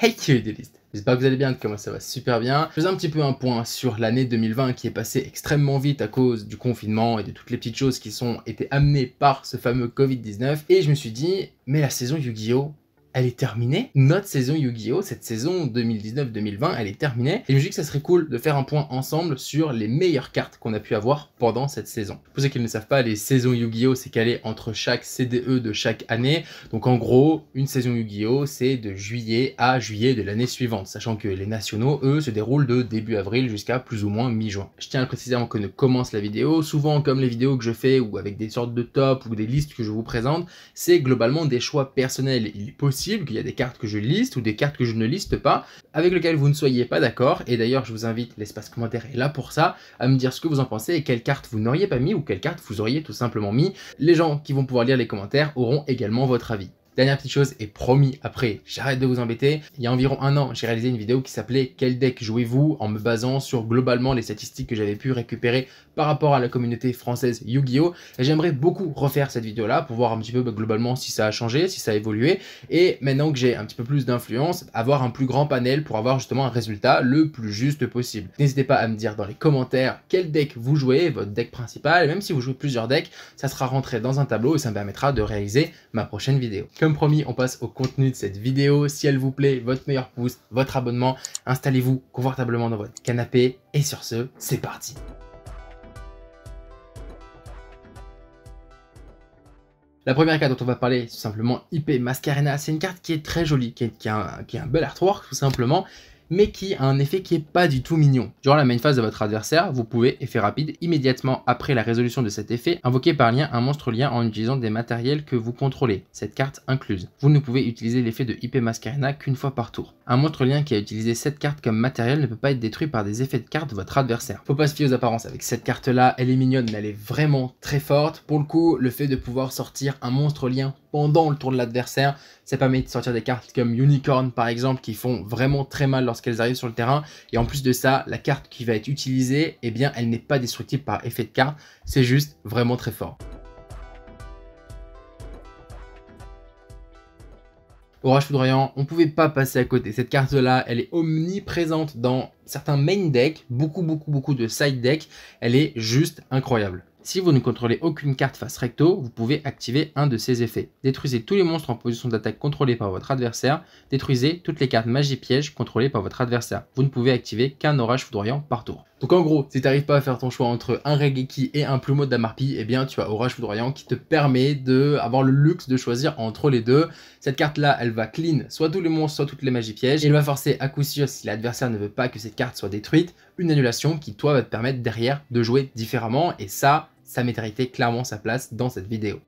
Hey Curidelist J'espère que vous allez bien, de moi ça va super bien. Je fais un petit peu un point sur l'année 2020 qui est passée extrêmement vite à cause du confinement et de toutes les petites choses qui sont été amenées par ce fameux Covid-19. Et je me suis dit, mais la saison Yu-Gi-Oh elle est terminée. Notre saison Yu-Gi-Oh! Cette saison 2019-2020, elle est terminée. Et je me dis que ça serait cool de faire un point ensemble sur les meilleures cartes qu'on a pu avoir pendant cette saison. Pour ceux qui ne savent pas, les saisons Yu-Gi-Oh! c'est calé entre chaque CDE de chaque année. Donc en gros, une saison Yu-Gi-Oh! c'est de juillet à juillet de l'année suivante, sachant que les nationaux, eux, se déroulent de début avril jusqu'à plus ou moins mi-juin. Je tiens à préciser avant que ne commence la vidéo. Souvent, comme les vidéos que je fais ou avec des sortes de tops ou des listes que je vous présente, c'est globalement des choix personnels. Il qu'il y a des cartes que je liste ou des cartes que je ne liste pas, avec lesquelles vous ne soyez pas d'accord. Et d'ailleurs, je vous invite, l'espace commentaire est là pour ça, à me dire ce que vous en pensez et quelles cartes vous n'auriez pas mis ou quelles cartes vous auriez tout simplement mis. Les gens qui vont pouvoir lire les commentaires auront également votre avis. Dernière petite chose, et promis, après, j'arrête de vous embêter. Il y a environ un an, j'ai réalisé une vidéo qui s'appelait Quel deck jouez-vous en me basant sur globalement les statistiques que j'avais pu récupérer par rapport à la communauté française Yu-Gi-Oh! Et j'aimerais beaucoup refaire cette vidéo-là pour voir un petit peu bah, globalement si ça a changé, si ça a évolué. Et maintenant que j'ai un petit peu plus d'influence, avoir un plus grand panel pour avoir justement un résultat le plus juste possible. N'hésitez pas à me dire dans les commentaires quel deck vous jouez, votre deck principal, même si vous jouez plusieurs decks, ça sera rentré dans un tableau et ça me permettra de réaliser ma prochaine vidéo promis, on passe au contenu de cette vidéo. Si elle vous plaît, votre meilleur pouce, votre abonnement, installez-vous confortablement dans votre canapé. Et sur ce, c'est parti La première carte dont on va parler, tout simplement IP Mascarena. C'est une carte qui est très jolie, qui, est, un, qui a un bel artwork tout simplement, mais qui a un effet qui n'est pas du tout mignon. Durant la main phase de votre adversaire, vous pouvez, effet rapide, immédiatement après la résolution de cet effet, invoquer par lien un monstre lien en utilisant des matériels que vous contrôlez, cette carte incluse. Vous ne pouvez utiliser l'effet de IP Mascarina qu'une fois par tour. Un monstre lien qui a utilisé cette carte comme matériel ne peut pas être détruit par des effets de carte de votre adversaire. Faut pas se fier aux apparences avec cette carte là, elle est mignonne mais elle est vraiment très forte. Pour le coup, le fait de pouvoir sortir un monstre lien pendant le tour de l'adversaire, ça permet de sortir des cartes comme Unicorn par exemple qui font vraiment très mal lorsqu'elles arrivent sur le terrain. Et en plus de ça, la carte qui va être utilisée, eh bien elle n'est pas destructible par effet de carte, c'est juste vraiment très fort. Orage Foudroyant, on pouvait pas passer à côté. Cette carte-là, elle est omniprésente dans certains main decks, beaucoup, beaucoup, beaucoup de side decks. Elle est juste incroyable. Si vous ne contrôlez aucune carte face recto, vous pouvez activer un de ses effets. Détruisez tous les monstres en position d'attaque contrôlés par votre adversaire. Détruisez toutes les cartes magie piège contrôlées par votre adversaire. Vous ne pouvez activer qu'un orage foudroyant par tour. Donc en gros, si tu n'arrives pas à faire ton choix entre un Regeki et un Plumeau de Damarpi, eh bien tu as Orage Foudroyant qui te permet de avoir le luxe de choisir entre les deux. Cette carte là, elle va clean soit tous les monstres, soit toutes les magies pièges. Et elle va forcer à coup sûr, si l'adversaire ne veut pas que cette carte soit détruite, une annulation qui toi va te permettre derrière de jouer différemment. Et ça, ça mériterait clairement sa place dans cette vidéo.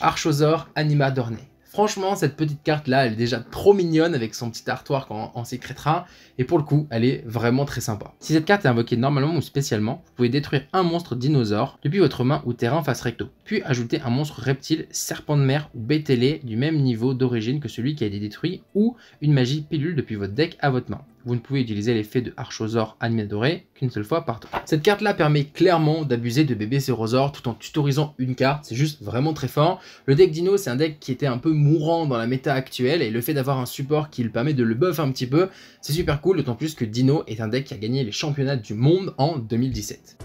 Archosaur Anima Dorné. Franchement, cette petite carte-là, elle est déjà trop mignonne avec son petit artoir en, en sécrétera et pour le coup, elle est vraiment très sympa. Si cette carte est invoquée normalement ou spécialement, vous pouvez détruire un monstre dinosaure depuis votre main ou terrain face recto, puis ajouter un monstre reptile, serpent de mer ou bétélé du même niveau d'origine que celui qui a été détruit, ou une magie pilule depuis votre deck à votre main vous ne pouvez utiliser l'effet de Archosaur doré qu'une seule fois par tour. Cette carte là permet clairement d'abuser de bébé Zérosaur tout en tutorisant une carte, c'est juste vraiment très fort. Le deck Dino c'est un deck qui était un peu mourant dans la méta actuelle et le fait d'avoir un support qui lui permet de le buff un petit peu, c'est super cool, d'autant plus que Dino est un deck qui a gagné les championnats du monde en 2017.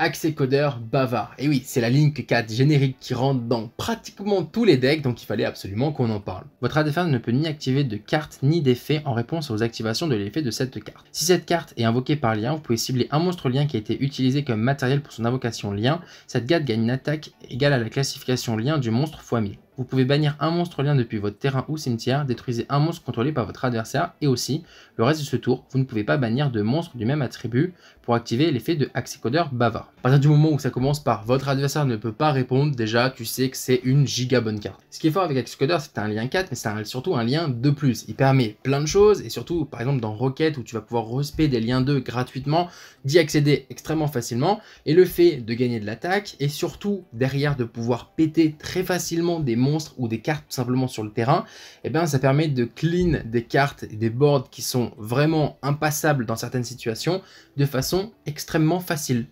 Accès codeur bavard. Et oui, c'est la ligne 4 générique qui rentre dans pratiquement tous les decks, donc il fallait absolument qu'on en parle. Votre adversaire ne peut ni activer de carte ni d'effet en réponse aux activations de l'effet de cette carte. Si cette carte est invoquée par lien, vous pouvez cibler un monstre lien qui a été utilisé comme matériel pour son invocation lien. Cette garde gagne une attaque égale à la classification lien du monstre x 1000. Vous pouvez bannir un monstre lien depuis votre terrain ou cimetière, détruisez un monstre contrôlé par votre adversaire et aussi, le reste de ce tour, vous ne pouvez pas bannir de monstres du même attribut pour activer l'effet de codeur bavard. À partir du moment où ça commence par votre adversaire ne peut pas répondre, déjà tu sais que c'est une giga bonne carte. Ce qui est fort avec Axicodeur, c'est un lien 4, mais c'est surtout un lien de Plus. Il permet plein de choses et surtout, par exemple dans Rocket où tu vas pouvoir respecter des liens 2 gratuitement, d'y accéder extrêmement facilement et le fait de gagner de l'attaque et surtout derrière de pouvoir péter très facilement des monstres ou des cartes tout simplement sur le terrain, et eh bien ça permet de clean des cartes et des boards qui sont vraiment impassables dans certaines situations de façon extrêmement facile.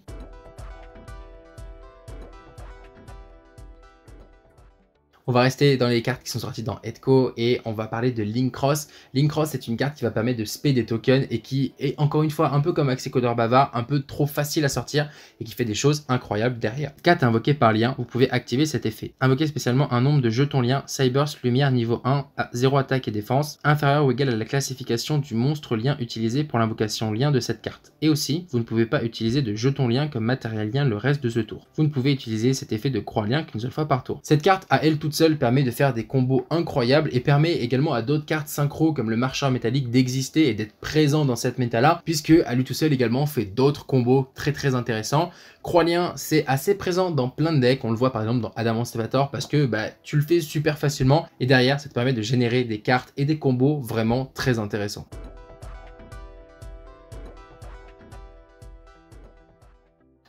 On va rester dans les cartes qui sont sorties dans Edco et on va parler de Link Cross. Link Cross, est une carte qui va permettre de spé des tokens et qui est encore une fois un peu comme Axe Codor Bava, un peu trop facile à sortir et qui fait des choses incroyables derrière. 4 invoquée par lien, vous pouvez activer cet effet. Invoquez spécialement un nombre de jetons liens Cybers Lumière niveau 1 à 0 attaque et défense, inférieur ou égal à la classification du monstre lien utilisé pour l'invocation lien de cette carte. Et aussi, vous ne pouvez pas utiliser de jetons lien comme matériel lien le reste de ce tour. Vous ne pouvez utiliser cet effet de croix lien qu'une seule fois par tour. Cette carte a elle toute seul permet de faire des combos incroyables et permet également à d'autres cartes synchro comme le marcheur métallique d'exister et d'être présent dans cette méta là puisque à lui tout seul également fait d'autres combos très très intéressants. Croilien c'est assez présent dans plein de decks, on le voit par exemple dans Adam Stevator parce que bah, tu le fais super facilement et derrière ça te permet de générer des cartes et des combos vraiment très intéressants.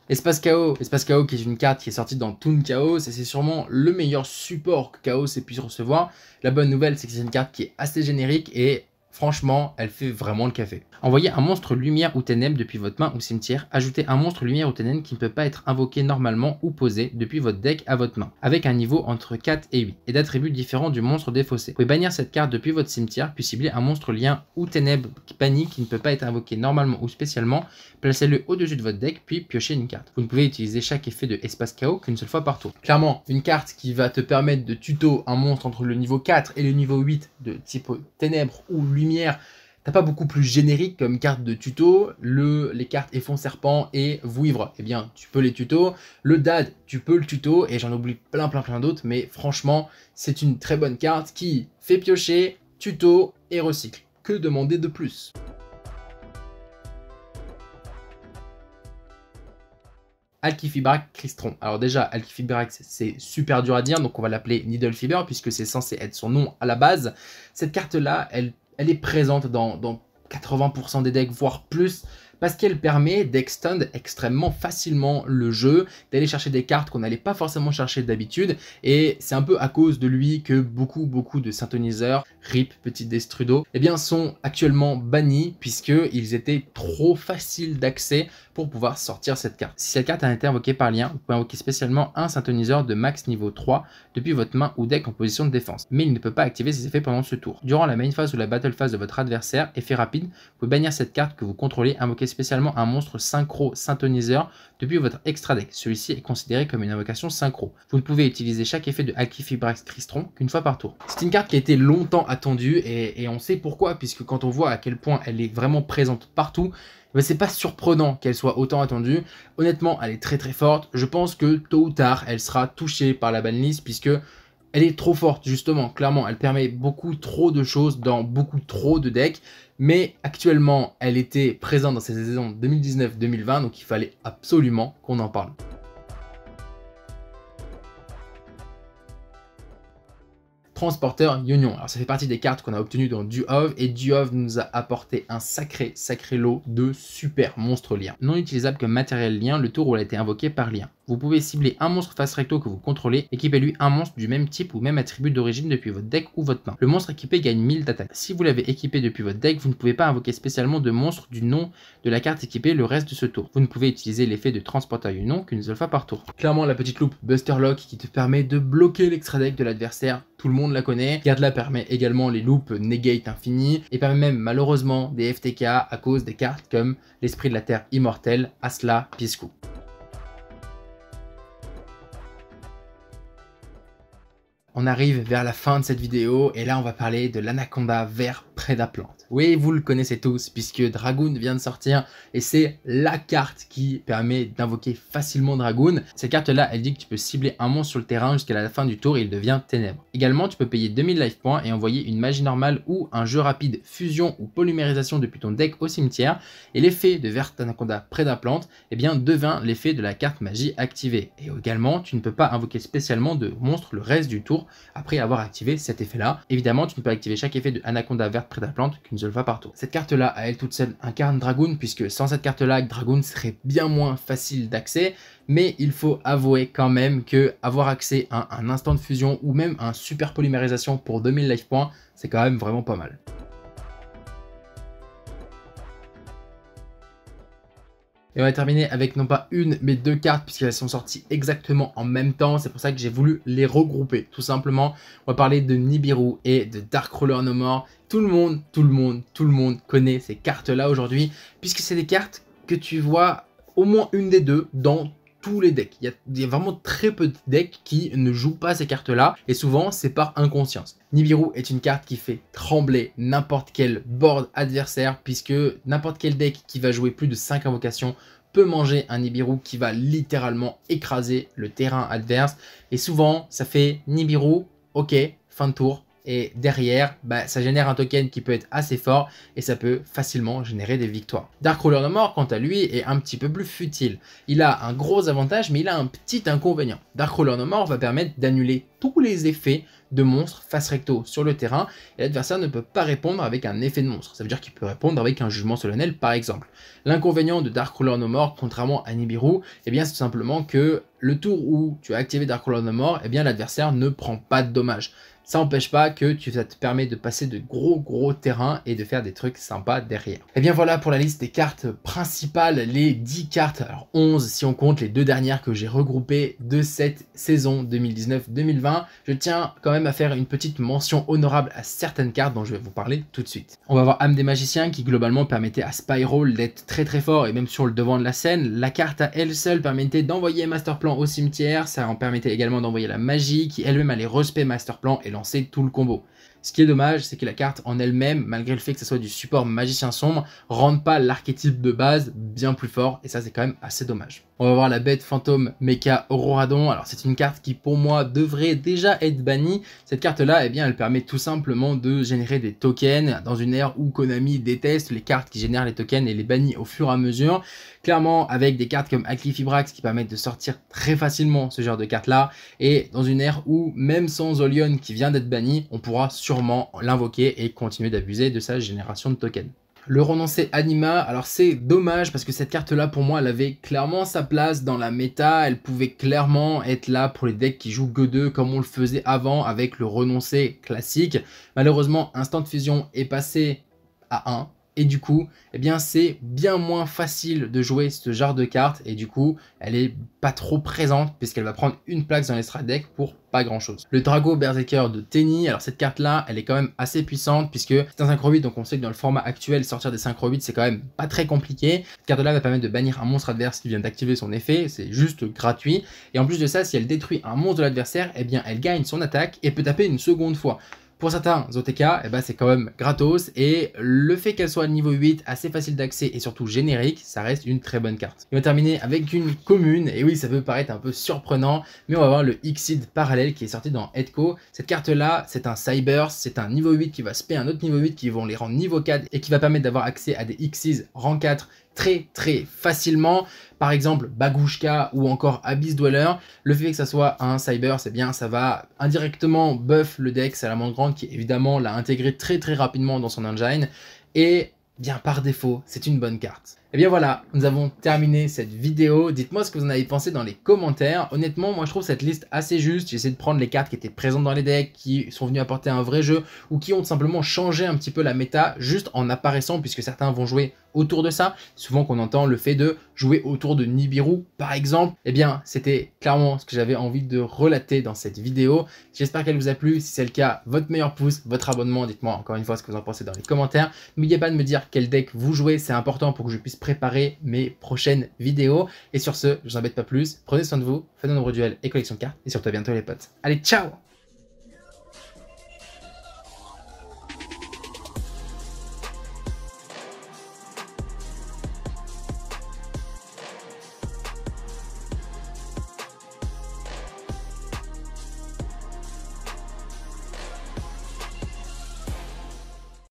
Espace Chaos, Espace Chaos qui est une carte qui est sortie dans Toon Chaos et c'est sûrement le meilleur support que Chaos ait pu recevoir. La bonne nouvelle c'est que c'est une carte qui est assez générique et Franchement, elle fait vraiment le café. Envoyez un monstre lumière ou ténèbres depuis votre main ou cimetière. Ajoutez un monstre lumière ou ténèbres qui ne peut pas être invoqué normalement ou posé depuis votre deck à votre main, avec un niveau entre 4 et 8 et d'attributs différents du monstre défaussé. Vous pouvez bannir cette carte depuis votre cimetière, puis cibler un monstre lien ou ténèbres qui panique qui ne peut pas être invoqué normalement ou spécialement. Placez-le au-dessus de votre deck, puis piochez une carte. Vous ne pouvez utiliser chaque effet de espace chaos qu'une seule fois par tour. Clairement, une carte qui va te permettre de tuto un monstre entre le niveau 4 et le niveau 8 de type ténèbres ou lumière T'as pas beaucoup plus générique comme carte de tuto. Le, les cartes effond serpent et vouivre, et eh bien, tu peux les tutos. Le dad, tu peux le tuto. Et j'en oublie plein, plein, plein d'autres. Mais franchement, c'est une très bonne carte qui fait piocher, tuto et recycle. Que demander de plus Alkifibrak Cristron. Alors déjà, Alkifibrak, c'est super dur à dire, donc on va l'appeler Needle Fiber, puisque c'est censé être son nom à la base. Cette carte-là, elle elle est présente dans, 80% des decks, voire plus, parce qu'elle permet d'extend extrêmement facilement le jeu, d'aller chercher des cartes qu'on n'allait pas forcément chercher d'habitude, et c'est un peu à cause de lui que beaucoup beaucoup de synthoniseurs, RIP, Petit Destrudo, eh bien sont actuellement bannis, puisqu'ils étaient trop faciles d'accès pour pouvoir sortir cette carte. Si cette carte a été invoquée par lien, vous pouvez invoquer spécialement un synthoniseur de max niveau 3 depuis votre main ou deck en position de défense, mais il ne peut pas activer ses effets pendant ce tour. Durant la main phase ou la battle phase de votre adversaire, effet rapide, vous pouvez bannir cette carte que vous contrôlez, invoquer spécialement un monstre synchro synthoniseur depuis votre extra deck. Celui-ci est considéré comme une invocation synchro. Vous ne pouvez utiliser chaque effet de Fibrax Cristron qu'une fois par tour. C'est une carte qui a été longtemps attendue et on sait pourquoi, puisque quand on voit à quel point elle est vraiment présente partout, mais c'est pas surprenant qu'elle soit autant attendue. Honnêtement, elle est très très forte. Je pense que tôt ou tard, elle sera touchée par la banlist puisque elle est trop forte justement, clairement, elle permet beaucoup trop de choses dans beaucoup trop de decks, mais actuellement elle était présente dans ces saisons 2019-2020, donc il fallait absolument qu'on en parle. Transporteur Union. Alors ça fait partie des cartes qu'on a obtenues dans Duov, et Duov nous a apporté un sacré sacré lot de super monstres liens. Non utilisable comme matériel lien le tour où elle a été invoquée par lien. Vous pouvez cibler un monstre face recto que vous contrôlez, équipez lui un monstre du même type ou même attribut d'origine depuis votre deck ou votre main. Le monstre équipé gagne 1000 d'attaque. Si vous l'avez équipé depuis votre deck, vous ne pouvez pas invoquer spécialement de monstre du nom de la carte équipée le reste de ce tour. Vous ne pouvez utiliser l'effet de transporteur Union qu'une seule fois par tour. Clairement la petite loupe Buster Lock qui te permet de bloquer l'extra deck de l'adversaire tout le monde la connaît. carte-là permet également les loops negate infini et permet même malheureusement des FTK à cause des cartes comme l'esprit de la terre immortel Asla, Piscou. On arrive vers la fin de cette vidéo et là on va parler de l'anaconda vert près d'Aplan. Oui, vous le connaissez tous, puisque Dragoon vient de sortir, et c'est la carte qui permet d'invoquer facilement Dragoon. Cette carte-là, elle dit que tu peux cibler un monstre sur le terrain jusqu'à la fin du tour et il devient ténèbre. Également, tu peux payer 2000 life points et envoyer une magie normale ou un jeu rapide fusion ou polymérisation depuis ton deck au cimetière, et l'effet de verte Anaconda près d'un plante, eh bien, devint l'effet de la carte magie activée. Et également, tu ne peux pas invoquer spécialement de monstre le reste du tour après avoir activé cet effet-là. Évidemment, tu ne peux activer chaque effet de Anaconda verte près d'un plante qu'une je le partout. Cette carte-là, à elle toute seule, incarne Dragoon, puisque sans cette carte-là, Dragoon serait bien moins facile d'accès, mais il faut avouer quand même que avoir accès à un instant de fusion ou même à un super polymérisation pour 2000 life points, c'est quand même vraiment pas mal. Et on va terminer avec non pas une, mais deux cartes, puisqu'elles sont sorties exactement en même temps. C'est pour ça que j'ai voulu les regrouper, tout simplement. On va parler de Nibiru et de Dark Roller No More. Tout le monde, tout le monde, tout le monde connaît ces cartes-là aujourd'hui, puisque c'est des cartes que tu vois au moins une des deux dans les decks. Il y, y, a vraiment très peu de decks qui ne jouent pas ces cartes-là, et souvent c'est par inconscience. Nibiru est une carte qui fait trembler n'importe quel board adversaire, puisque n'importe quel deck qui va jouer plus de 5 invocations peut manger un Nibiru qui va littéralement écraser le terrain adverse. Et souvent, ça fait Nibiru, ok, fin de tour, et derrière, bah, ça génère un token qui peut être assez fort et ça peut facilement générer des victoires. Dark Roller No More, quant à lui, est un petit peu plus futile. Il a un gros avantage, mais il a un petit inconvénient. Dark Roller No More va permettre d'annuler tous les effets de monstres face recto sur le terrain et l'adversaire ne peut pas répondre avec un effet de monstre. Ça veut dire qu'il peut répondre avec un jugement solennel par exemple. L'inconvénient de Dark Roller No More, contrairement à Nibiru, eh bien c'est simplement que le tour où tu as activé Dark Roller No More, eh bien l'adversaire ne prend pas de dommages ça n'empêche pas que tu, ça te permet de passer de gros gros terrains et de faire des trucs sympas derrière. Et eh bien voilà pour la liste des cartes principales, les 10 cartes, alors 11 si on compte les deux dernières que j'ai regroupées de cette saison 2019-2020. Je tiens quand même à faire une petite mention honorable à certaines cartes dont je vais vous parler tout de suite. On va voir Âme des Magiciens qui globalement permettait à Spyroll d'être très très fort et même sur le devant de la scène. La carte à elle seule permettait d'envoyer Masterplan au cimetière, ça en permettait également d'envoyer la magie qui elle-même allait respect Masterplan et lancer tout le combo. Ce qui est dommage, c'est que la carte en elle-même, malgré le fait que ce soit du support magicien sombre, rende pas l'archétype de base bien plus fort, et ça c'est quand même assez dommage. On va voir la bête fantôme Mecha Auroradon. Alors c'est une carte qui pour moi devrait déjà être bannie. Cette carte là, eh bien elle permet tout simplement de générer des tokens dans une ère où Konami déteste les cartes qui génèrent les tokens et les bannit au fur et à mesure. Clairement avec des cartes comme Fibrax qui permettent de sortir très facilement ce genre de cartes là et dans une ère où même sans Olyon qui vient d'être banni, on pourra sur l'invoquer et continuer d'abuser de sa génération de tokens. Le renoncé Anima, alors c'est dommage parce que cette carte là pour moi elle avait clairement sa place dans la méta, elle pouvait clairement être là pour les decks qui jouent Go2 comme on le faisait avant avec le renoncé classique. Malheureusement Instant Fusion est passé à 1 et du coup, eh bien c'est bien moins facile de jouer ce genre de carte et du coup, elle est pas trop présente puisqu'elle va prendre une place dans les strat decks pour pas grand chose. Le Drago Berserker de Tenny, alors cette carte là, elle est quand même assez puissante puisque c'est un synchro donc on sait que dans le format actuel, sortir des synchro 8 c'est quand même pas très compliqué. Cette carte là va permettre de bannir un monstre adverse qui vient d'activer son effet, c'est juste gratuit. Et en plus de ça, si elle détruit un monstre de l'adversaire, eh bien elle gagne son attaque et peut taper une seconde fois. Pour certains Zoteka, eh ben, c'est quand même gratos et le fait qu'elle soit niveau 8, assez facile d'accès et surtout générique, ça reste une très bonne carte. on va terminer avec une commune, et oui ça peut paraître un peu surprenant, mais on va voir le Xid parallèle qui est sorti dans Edco. Cette carte là, c'est un Cyber, c'est un niveau 8 qui va spé un autre niveau 8 qui vont les rendre niveau 4 et qui va permettre d'avoir accès à des Xyz rang 4 très très facilement. Par exemple, Bagushka ou encore Abyss Dweller. Le fait que ça soit un cyber, c'est bien, ça va indirectement buff le deck grande qui évidemment l'a intégré très très rapidement dans son engine. Et bien par défaut, c'est une bonne carte. Et eh bien voilà, nous avons terminé cette vidéo. Dites-moi ce que vous en avez pensé dans les commentaires. Honnêtement, moi je trouve cette liste assez juste. J'ai essayé de prendre les cartes qui étaient présentes dans les decks, qui sont venues apporter un vrai jeu, ou qui ont simplement changé un petit peu la méta, juste en apparaissant, puisque certains vont jouer autour de ça. Souvent qu'on entend le fait de jouer autour de Nibiru, par exemple. Eh bien, c'était clairement ce que j'avais envie de relater dans cette vidéo. J'espère qu'elle vous a plu. Si c'est le cas, votre meilleur pouce, votre abonnement. Dites-moi encore une fois ce que vous en pensez dans les commentaires. N'oubliez pas de me dire quel deck vous jouez. C'est important pour que je puisse préparer mes prochaines vidéos. Et sur ce, je vous embête pas plus. Prenez soin de vous, faites de nombreux duels et collection de cartes. Et surtout à bientôt les potes. Allez, ciao